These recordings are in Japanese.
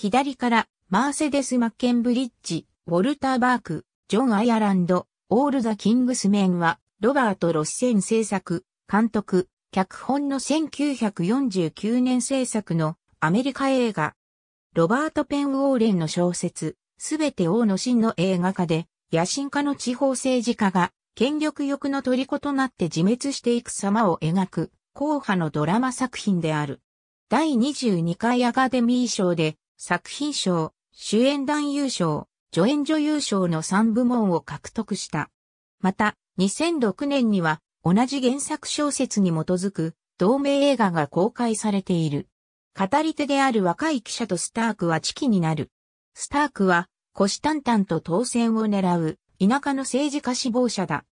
左から、マーセデス・マッケンブリッジ、ウォルター・バーク、ジョン・アイアランド、オール・ザ・キングス・メンは、ロバート・ロッセン制作、監督、脚本の1949年制作のアメリカ映画。ロバート・ペン・ウォーレンの小説、すべて王の真の映画化で、野心家の地方政治家が、権力欲の虜となって自滅していく様を描く、硬派のドラマ作品である。第22回アカデミー賞で、作品賞、主演男優賞、助演女優賞の3部門を獲得した。また、2006年には同じ原作小説に基づく同名映画が公開されている。語り手である若い記者とスタークは知己になる。スタークは、虎視眈々と当選を狙う、田舎の政治家志望者だ。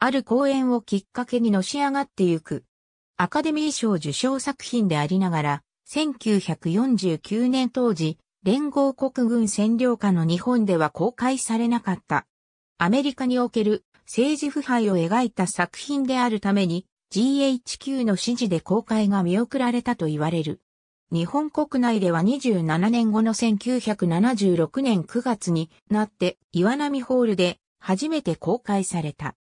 ある講演をきっかけにのし上がってゆく。アカデミー賞受賞作品でありながら、1949年当時、連合国軍占領下の日本では公開されなかった。アメリカにおける政治腐敗を描いた作品であるために GHQ の指示で公開が見送られたと言われる。日本国内では27年後の1976年9月になって岩波ホールで初めて公開された。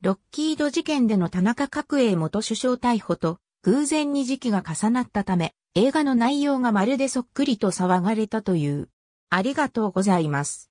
ロッキード事件での田中角栄元首相逮捕と偶然に時期が重なったため、映画の内容がまるでそっくりと騒がれたという。ありがとうございます。